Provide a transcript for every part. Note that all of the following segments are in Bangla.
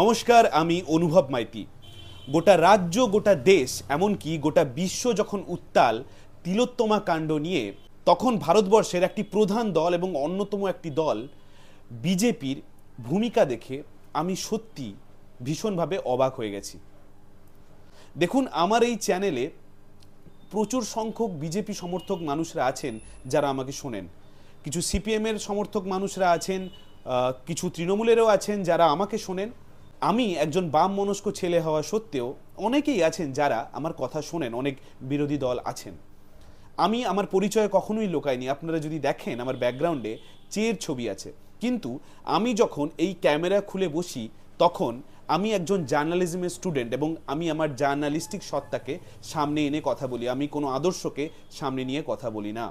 নমস্কার আমি অনুভব মাইতি গোটা রাজ্য গোটা দেশ এমনকি গোটা বিশ্ব যখন উত্তাল তিলোত্তমা কাণ্ড নিয়ে তখন ভারতবর্ষের একটি প্রধান দল এবং অন্যতম একটি দল বিজেপির ভূমিকা দেখে আমি সত্যি ভীষণভাবে অবাক হয়ে গেছি দেখুন আমার এই চ্যানেলে প্রচুর সংখ্যক বিজেপি সমর্থক মানুষরা আছেন যারা আমাকে শোনেন কিছু সিপিএমের সমর্থক মানুষরা আছেন কিছু তৃণমূলেরও আছেন যারা আমাকে শোনেন আমি একজন বাম মনস্ক ছেলে হওয়া সত্ত্বেও অনেকেই আছেন যারা আমার কথা শোনেন অনেক বিরোধী দল আছেন আমি আমার পরিচয় কখনোই লোকাইনি আপনারা যদি দেখেন আমার ব্যাকগ্রাউন্ডে চেয়ের ছবি আছে কিন্তু আমি যখন এই ক্যামেরা খুলে বসি তখন আমি একজন জার্নালিজমের স্টুডেন্ট এবং আমি আমার জার্নালিস্টিক সত্তাকে সামনে এনে কথা বলি আমি কোনো আদর্শকে সামনে নিয়ে কথা বলি না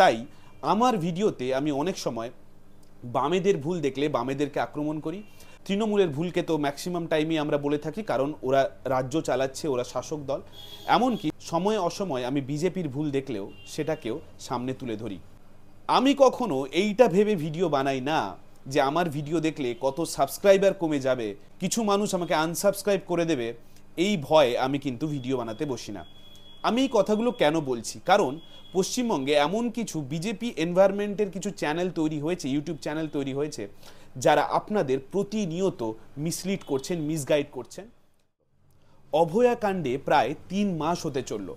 তাই আমার ভিডিওতে আমি অনেক সময় বামেদের ভুল দেখলে বামেদেরকে আক্রমণ করি তৃণমূলের ভুলকে তো ম্যাক্সিমাম টাইমই আমরা বলে থাকি কারণ ওরা রাজ্য চালাচ্ছে ওরা শাসক দল এমনকি সময়ে অসময়ে আমি বিজেপির ভুল দেখলেও সেটাকেও সামনে তুলে ধরি আমি কখনো এইটা ভেবে ভিডিও বানাই না যে আমার ভিডিও দেখলে কত সাবস্ক্রাইবার কমে যাবে কিছু মানুষ আমাকে আনসাবস্ক্রাইব করে দেবে এই ভয়ে আমি কিন্তু ভিডিও বানাতে বসি না আমি এই কথাগুলো কেন বলছি কারণ পশ্চিমবঙ্গে এমন কিছু বিজেপি এনভায়রনমেন্টের কিছু চ্যানেল তৈরি হয়েছে ইউটিউব চ্যানেল তৈরি হয়েছে যারা আপনাদের প্রতিনিয়ত মিসলিড করছেন মিসগাইড করছেন অভয়াকাণ্ডে প্রায় তিন মাস হতে চলল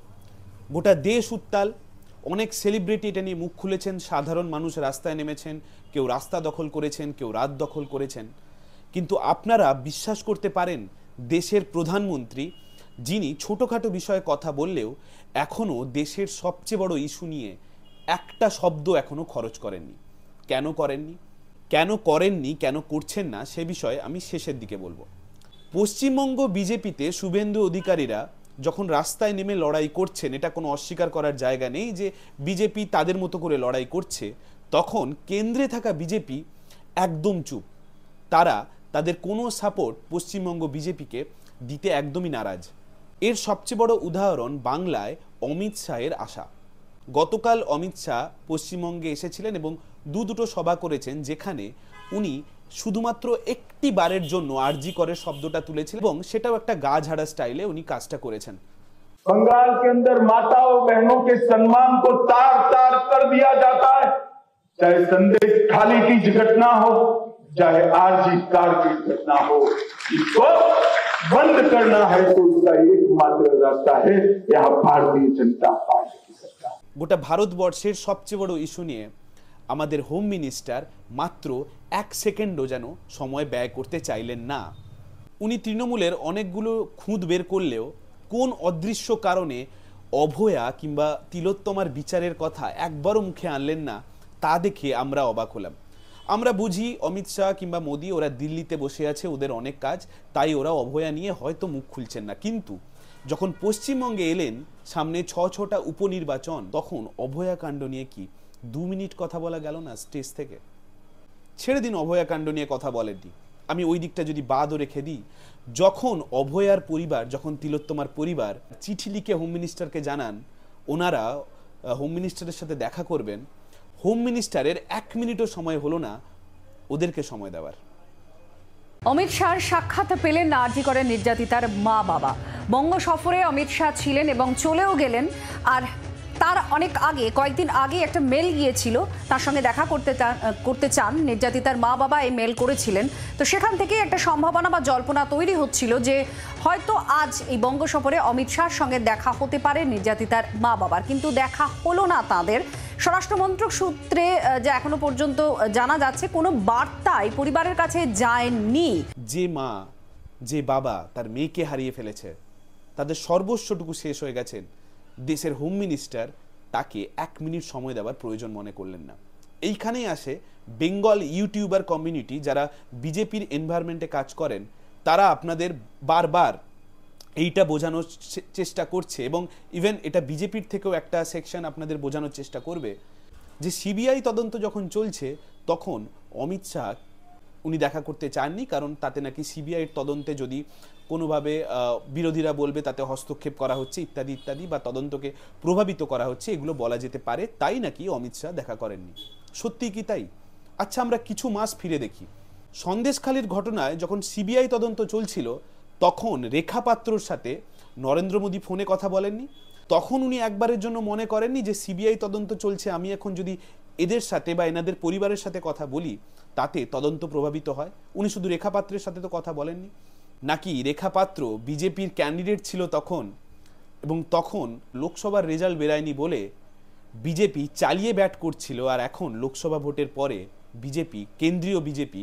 গোটা দেশ উত্তাল অনেক সেলিব্রিটি এটা নিয়ে মুখ খুলেছেন সাধারণ মানুষ রাস্তায় নেমেছেন কেউ রাস্তা দখল করেছেন কেউ রাত দখল করেছেন কিন্তু আপনারা বিশ্বাস করতে পারেন দেশের প্রধানমন্ত্রী যিনি ছোটোখাটো বিষয়ে কথা বললেও এখনও দেশের সবচেয়ে বড় ইস্যু নিয়ে একটা শব্দ এখনও খরচ করেননি কেন করেননি কেন করেননি কেন করছেন না সে বিষয়ে আমি শেষের দিকে বলবো পশ্চিমবঙ্গ বিজেপিতে শুভেন্দু অধিকারীরা যখন রাস্তায় নেমে লড়াই করছেন এটা কোনো অস্বীকার করার জায়গা নেই যে বিজেপি তাদের মতো করে লড়াই করছে তখন কেন্দ্রে থাকা বিজেপি একদম চুপ তারা তাদের কোনো সাপোর্ট পশ্চিমবঙ্গ বিজেপিকে দিতে একদমই নারাজ এর সবচেয়ে বড় উদাহরণ বাংলায় অমিত শাহের আশা গতকাল অমিত শাহ পশ্চিমবঙ্গে এসেছিলেন এবং দু দুটো সভা করেছেন যেখানে উনি শুধুমাত্র একটি বারের জন্য আরজি করে শব্দটা তুলেছিলেন এবং সেটাও একটা গা ঝাড়া স্টাইলে উনি কাজটা করেছেন बंगाल के अंदर माताओं बहनों के सम्मान को तार तार कर दिया जाता है चाहे संदेश खाली की घटना हो चाहे आरजी कार की घटना हो इसको बंद करना है तो उसका एकमात्र रास्ता है यह भारतीय जनता पार्टी की सरकार গোটা ভারতবর্ষের সবচেয়ে বড় ইস্যু নিয়ে আমাদের হোম মিনিস্টার মাত্র এক সেকেন্ডও যেন সময় ব্যয় করতে চাইলেন না উনি তৃণমূলের অনেকগুলো খুঁত বের করলেও কোন অদৃশ্য কারণে অভয়া কিংবা তিলোত্তমার বিচারের কথা একবারও মুখে আনলেন না তা দেখে আমরা অবাক হলাম আমরা বুঝি অমিত শাহ কিংবা মোদি ওরা দিল্লিতে বসে আছে ওদের অনেক কাজ তাই ওরা অভয়া নিয়ে হয়তো মুখ খুলছেন না কিন্তু যখন পশ্চিমবঙ্গে এলেন সামনে ছ ছটা উপনির্বাচন তখন অভয়াকাণ্ড নিয়ে কি দু মিনিট কথা বলা গেল না স্টেজ থেকে ছেড়ে দিন অভয়াকাণ্ড নিয়ে কথা বলেননি আমি ওই দিকটা যদি বাদও রেখে দিই যখন অভয়ার পরিবার যখন তিলোত্তমার পরিবার চিঠি লিখে হোম মিনিস্টারকে জানান ওনারা হোম মিনিস্টারের সাথে দেখা করবেন হোম মিনিস্টারের এক মিনিটও সময় হলো না ওদেরকে সময় দেওয়ার অমিত শাহর সাক্ষাৎ পেলেন না আর্জি করেন নির্যাতিতার মা বাবা বঙ্গ সফরে অমিত শাহ ছিলেন এবং চলেও গেলেন আর তার অনেক আগে কয়েকদিন আগে একটা মেল গিয়েছিল তার সঙ্গে দেখা করতে করতে চান নির্যাতিতার মা বাবা এই মেল করেছিলেন তো সেখান থেকে একটা সম্ভাবনা বা জল্পনা তৈরি হচ্ছিল যে হয়তো আজ এই বঙ্গ সফরে অমিত শাহর সঙ্গে দেখা হতে পারে নির্যাতিতার মা বাবার কিন্তু দেখা হলো না তাদের স্বরাষ্ট্রমন্ত্রক সূত্রে যা এখনো পর্যন্ত জানা যাচ্ছে কোনো বার্তাই পরিবারের কাছে যায়নি যে মা যে বাবা তার মেয়েকে হারিয়ে ফেলেছে তাদের সর্বস্বটুকু শেষ হয়ে গেছেন দেশের হোম মিনিস্টার তাকে এক মিনিট সময় দেওয়ার প্রয়োজন মনে করলেন না এইখানেই আসে বেঙ্গল ইউটিউবার কমিউনিটি যারা বিজেপির এনভায়রনমেন্টে কাজ করেন তারা আপনাদের বারবার এইটা বোঝানোর চেষ্টা করছে এবং ইভেন এটা বিজেপির থেকেও একটা সেকশন আপনাদের বোঝানোর চেষ্টা করবে যে সিবিআই তদন্ত যখন চলছে তখন অমিত শাহ উনি দেখা করতে চাননি কারণ তাতে নাকি সিবিআইয়ের তদন্তে যদি কোনোভাবে বিরোধীরা বলবে তাতে হস্তক্ষেপ করা হচ্ছে ইত্যাদি ইত্যাদি বা তদন্তকে প্রভাবিত করা হচ্ছে এগুলো বলা যেতে পারে তাই নাকি অমিত শাহ দেখা করেননি সত্যি কি তাই আচ্ছা আমরা কিছু মাস ফিরে দেখি সন্দেশখালির ঘটনায় যখন সিবিআই তদন্ত চলছিল তখন রেখা পাত্রর সাথে নরেন্দ্র মোদী ফোনে কথা বলেননি তখন উনি একবারের জন্য মনে করেননি যে সিবিআই তদন্ত চলছে আমি এখন যদি এদের সাথে বা এনাদের পরিবারের সাথে কথা বলি তাতে তদন্ত প্রভাবিত হয় উনি শুধু রেখাপাত্রের সাথে তো কথা বলেননি নাকি রেখা পাত্র বিজেপির ক্যান্ডিডেট ছিল তখন এবং তখন লোকসভার রেজাল্ট বেরায়নি বলে বিজেপি চালিয়ে ব্যাট করছিল আর এখন লোকসভা ভোটের পরে বিজেপি কেন্দ্রীয় বিজেপি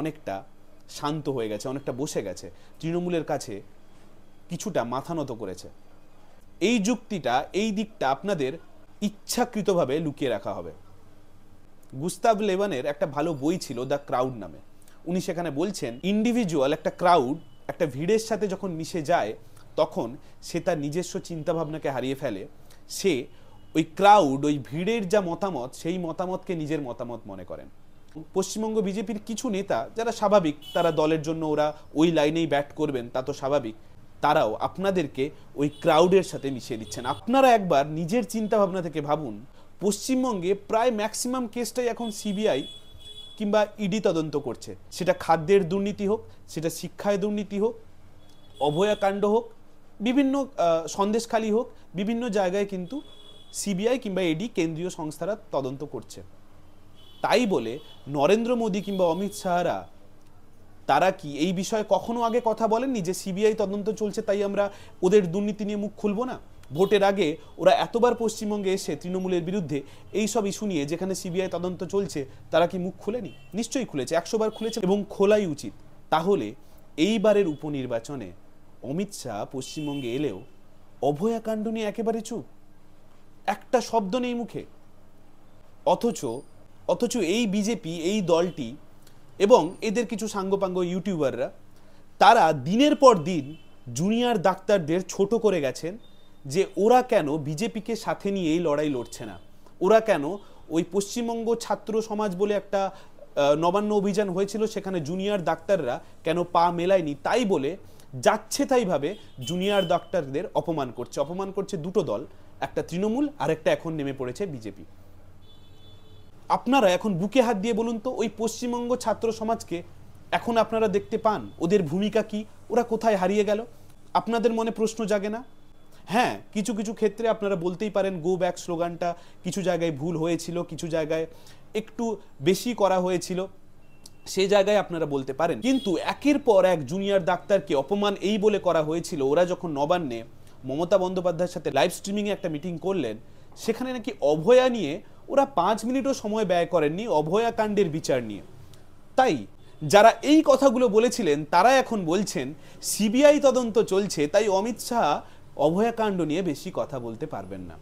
অনেকটা শান্ত হয়ে গেছে অনেকটা বসে গেছে তৃণমূলের কাছে কিছুটা মাথা নত করেছে এই যুক্তিটা এই দিকটা আপনাদের ইচ্ছাকৃতভাবে লুকিয়ে রাখা হবে গুস্তাভ লেবানের একটা ভালো বই ছিল দ্য ক্রাউড নামে উনি সেখানে বলছেন ইন্ডিভিজুয়াল একটা ক্রাউড একটা ভিড়ের সাথে যখন মিশে যায় তখন সে তার নিজস্ব চিন্তাভাবনাকে হারিয়ে ফেলে সে ওই ক্রাউড ওই ভিড়ের যা মতামত সেই মতামতকে নিজের মতামত মনে করেন পশ্চিমবঙ্গ বিজেপির কিছু নেতা যারা স্বাভাবিক তারা দলের জন্য ওরা ওই লাইনেই ব্যাট করবেন তা তো স্বাভাবিক তারাও আপনাদেরকে ওই ক্রাউডের সাথে মিশিয়ে দিচ্ছেন আপনারা একবার নিজের চিন্তাভাবনা থেকে ভাবুন পশ্চিমবঙ্গে প্রায় ম্যাক্সিমাম কেসটাই এখন সিবিআই কিংবা ইডি তদন্ত করছে সেটা খাদ্যের দুর্নীতি হোক সেটা শিক্ষায় দুর্নীতি হোক অভয়াকাণ্ড হোক বিভিন্ন সন্দেশখালী হোক বিভিন্ন জায়গায় কিন্তু সিবিআই কিংবা এডি কেন্দ্রীয় সংস্থারা তদন্ত করছে তাই বলে নরেন্দ্র মোদী কিংবা অমিত শাহরা তারা কি এই বিষয়ে কখনো আগে কথা বলেননি যে সিবিআই তদন্ত চলছে তাই আমরা ওদের দুর্নীতি নিয়ে মুখ খুলবো না ভোটের আগে ওরা এতবার পশ্চিমবঙ্গে এসে তৃণমূলের বিরুদ্ধে এই সব ইস্যু নিয়ে যেখানে সিবিআই তদন্ত চলছে তারা কি মুখ খুলেনি নিশ্চয়ই খুলেছে একশোবার খুলেছে এবং খোলাই উচিত তাহলে এইবারের উপনির্বাচনে অমিত শাহ পশ্চিমবঙ্গে এলেও অভয়াকাণ্ড নিয়ে একেবারে চুপ একটা শব্দ নেই মুখে অথচ অথচ এই বিজেপি এই দলটি এবং এদের কিছু সাঙ্গপাঙ্গ ইউটিউবাররা তারা দিনের পর দিন জুনিয়র ডাক্তারদের ছোট করে গেছেন যে ওরা কেন বিজেপিকে সাথে নিয়ে এই লড়াই লড়ছে না ওরা কেন ওই পশ্চিমবঙ্গ ছাত্র সমাজ বলে একটা নবান্ন অভিযান হয়েছিল সেখানে জুনিয়র ডাক্তাররা কেন পা মেলায়নি তাই বলে যাচ্ছে তাইভাবে জুনিয়র ডাক্তারদের অপমান করছে অপমান করছে দুটো দল একটা তৃণমূল আর একটা এখন নেমে পড়েছে বিজেপি আপনারা এখন বুকে হাত দিয়ে বলুন তো ওই পশ্চিমবঙ্গ ছাত্র সমাজকে এখন আপনারা দেখতে পান ওদের ভূমিকা কি ওরা কোথায় হারিয়ে গেল আপনাদের মনে প্রশ্ন জাগে না হ্যাঁ কিছু কিছু ক্ষেত্রে আপনারা বলতেই পারেন গো ব্যাক স্লোগানটা কিছু জায়গায় ভুল হয়েছিল কিছু জায়গায় একটু বেশি করা হয়েছিল সে জায়গায় আপনারা বলতে পারেন কিন্তু একের পর এক জুনিয়র ডাক্তারকে অপমান এই বলে করা হয়েছিল ওরা যখন নবান্নে মমতা বন্দ্যোপাধ্যায়ের সাথে লাইভ স্ট্রিমিংয়ে একটা মিটিং করলেন সেখানে নাকি অভয়া নিয়ে ওরা পাঁচ মিনিটও সময় ব্যয় করেননি অভয়া কাণ্ডের বিচার নিয়ে তাই যারা এই কথাগুলো বলেছিলেন তারা এখন বলছেন সিবিআই তদন্ত চলছে তাই অমিত শাহ অভয়াকাণ্ড নিয়ে বেশি কথা বলতে পারবেন না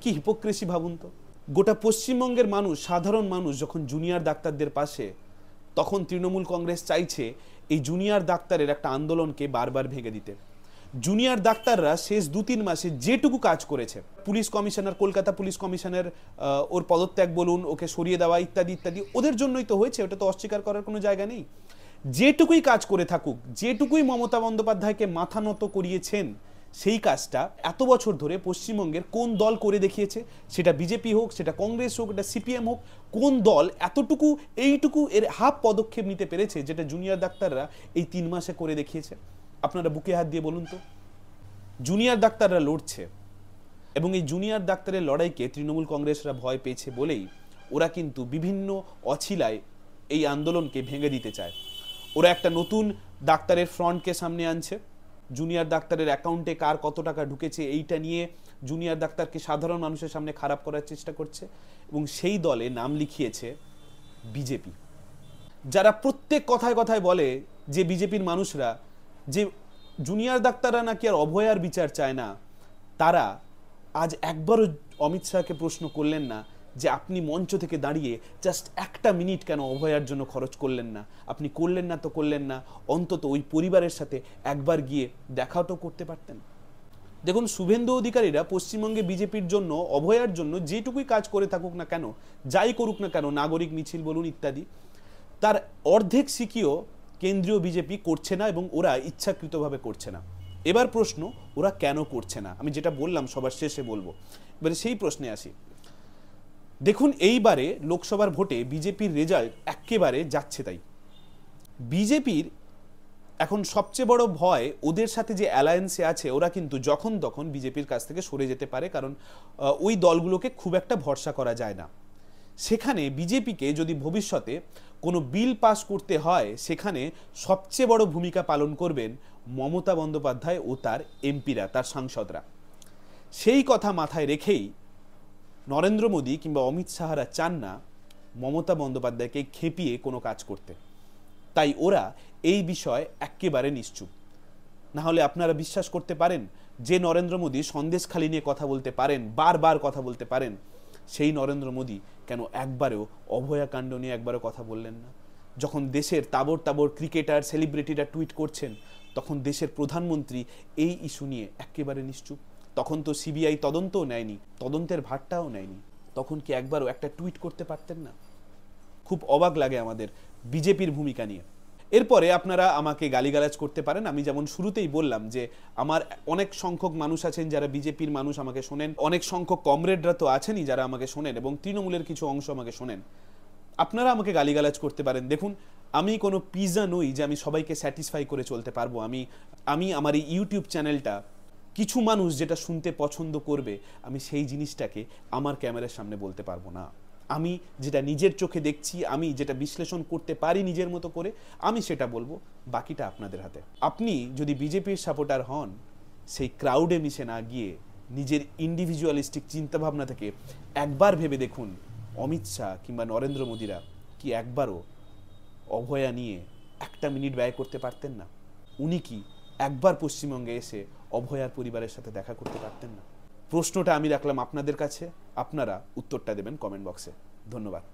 কি হিপোক্রেসি ভাবুন তো গোটা পশ্চিমবঙ্গের মানুষ সাধারণ মানুষ যখন জুনিয়র ডাক্তারদের পাশে তখন তৃণমূল কংগ্রেস চাইছে এই জুনিয়র ডাক্তারের একটা আন্দোলনকে বারবার ভেঙে দিতে জুনিয়র ডাক্তাররা শেষ দু তিন মাসে যেটুকু কাজ করেছে police commissioner Kolkata police commissioner ওর পদত্যাগ বলুন ওকে সরিয়ে দেওয়া ইত্যাদি ইত্যাদি ওদের জন্যই তো হয়েছে ওটা তো অস্বীকার করার কোনো জায়গা নেই যেটুকুই কাজ করে থাকুক যেটুকুই মমতা বন্দ্যোপাধ্যায়কে মাথা নত করিয়েছেন সেই কাজটা এত বছর ধরে পশ্চিমবঙ্গের কোন দল করে দেখিয়েছে সেটা বিজেপি হোক সেটা কংগ্রেস হোক এটা সিপিএম হোক কোন দল এতটুকু এইটুকু এর হাফ পদক্ষেপ নিতে পেরেছে যেটা জুনিয়র ডাক্তাররা এই তিন মাসে করে দেখিয়েছে আপনারা বুকে হাত দিয়ে বলুন তো জুনিয়র ডাক্তাররা লড়ছে এবং এই জুনিয়র ডাক্তারের লড়াইকে তৃণমূল কংগ্রেসরা ভয় পেয়েছে বলেই ওরা কিন্তু বিভিন্ন অছিলায় এই আন্দোলনকে ভেঙে দিতে চায় ওরা একটা নতুন ডাক্তারের ফ্রন্টকে সামনে আনছে জুনিয়র ডাক্তারের অ্যাকাউন্টে কার কত টাকা ঢুকেছে এইটা নিয়ে জুনিয়র ডাক্তারকে সাধারণ মানুষের সামনে খারাপ করার চেষ্টা করছে এবং সেই দলে নাম লিখিয়েছে বিজেপি যারা প্রত্যেক কথায় কথায় বলে যে বিজেপির মানুষরা যে জুনিয়র ডাক্তাররা নাকি আর অভয়ার বিচার চায় না তারা আজ একবারও অমিত শাহকে প্রশ্ন করলেন না যে আপনি মঞ্চ থেকে দাঁড়িয়ে জাস্ট একটা মিনিট কেন অভয়ার জন্য খরচ করলেন না আপনি করলেন না তো করলেন না অন্তত ওই পরিবারের সাথে একবার গিয়ে দেখাও তো করতে পারতেন দেখুন শুভেন্দু অধিকারীরা পশ্চিমবঙ্গে বিজেপির জন্য অভয়ার জন্য যেটুকুই কাজ করে থাকুক না কেন যাই করুক না কেন নাগরিক মিছিল বলুন ইত্যাদি তার অর্ধেক সিকিও কেন্দ্রীয় বিজেপি করছে না এবং ওরা ইচ্ছাকৃতভাবে করছে না এবার প্রশ্ন ওরা কেন করছে না আমি যেটা বললাম সবার শেষে বলবো এবারে সেই প্রশ্নে আসি দেখুন এইবারে লোকসভার ভোটে বিজেপির রেজাল্ট একেবারে যাচ্ছে তাই বিজেপির এখন সবচেয়ে বড় ভয় ওদের সাথে যে অ্যালায়েন্সে আছে ওরা কিন্তু যখন তখন বিজেপির কাছ থেকে সরে যেতে পারে কারণ ওই দলগুলোকে খুব একটা ভরসা করা যায় না সেখানে বিজেপিকে যদি ভবিষ্যতে কোনো বিল পাস করতে হয় সেখানে সবচেয়ে বড় ভূমিকা পালন করবেন মমতা বন্দ্যোপাধ্যায় ও তার এমপিরা তার সাংসদরা সেই কথা মাথায় রেখেই নরেন্দ্র মোদী কিংবা অমিত শাহারা চান না মমতা বন্দ্যোপাধ্যায়কে খেপিয়ে কোনো কাজ করতে তাই ওরা এই বিষয়ে একেবারে নিশ্চুপ না হলে আপনারা বিশ্বাস করতে পারেন যে নরেন্দ্র মোদী সন্দেশখালি নিয়ে কথা বলতে পারেন বারবার কথা বলতে পারেন সেই নরেন্দ্র মোদী কেন একবারেও অভয়াকাণ্ড নিয়ে একবারও কথা বললেন না যখন দেশের তাবর তাবর ক্রিকেটার সেলিব্রিটিরা টুইট করছেন তখন দেশের প্রধানমন্ত্রী এই ইস্যু নিয়ে একেবারে নিশ্চুপ তখন তো সিবিআই তদন্তও নেয়নি তদন্তের ভারটাও নেয়নি তখন কি একবারও একটা টুইট করতে পারতেন না খুব অবাক লাগে আমাদের বিজেপির ভূমিকা নিয়ে এরপরে আপনারা আমাকে গালিগালাজ করতে পারেন আমি যেমন শুরুতেই বললাম যে আমার অনেক সংখ্যক মানুষ আছেন যারা বিজেপির মানুষ আমাকে শোনেন অনেক সংখ্যক কমরেডরা তো আছেনই যারা আমাকে শোনেন এবং তৃণমূলের কিছু অংশ আমাকে শোনেন আপনারা আমাকে গালিগালাজ করতে পারেন দেখুন আমি কোনো পিজা নই যে আমি সবাইকে স্যাটিসফাই করে চলতে পারবো আমি আমি আমার এই ইউটিউব চ্যানেলটা কিছু মানুষ যেটা শুনতে পছন্দ করবে আমি সেই জিনিসটাকে আমার ক্যামেরার সামনে বলতে পারবো না আমি যেটা নিজের চোখে দেখছি আমি যেটা বিশ্লেষণ করতে পারি নিজের মতো করে আমি সেটা বলবো বাকিটা আপনাদের হাতে আপনি যদি বিজেপির সাপোর্টার হন সেই ক্রাউডে মিশে না গিয়ে নিজের ইন্ডিভিজুয়ালিস্টিক চিন্তাভাবনা থেকে একবার ভেবে দেখুন অমিত শাহ কিংবা নরেন্দ্র মোদীরা কি একবারও অভয়া নিয়ে একটা মিনিট ব্যয় করতে পারতেন না উনি কি একবার পশ্চিমবঙ্গে এসে অভয়ার পরিবারের সাথে দেখা করতে পারতেন না প্রশ্নটা আমি রাখলাম আপনাদের কাছে আপনারা উত্তরটা দেবেন কমেন্ট বক্সে ধন্যবাদ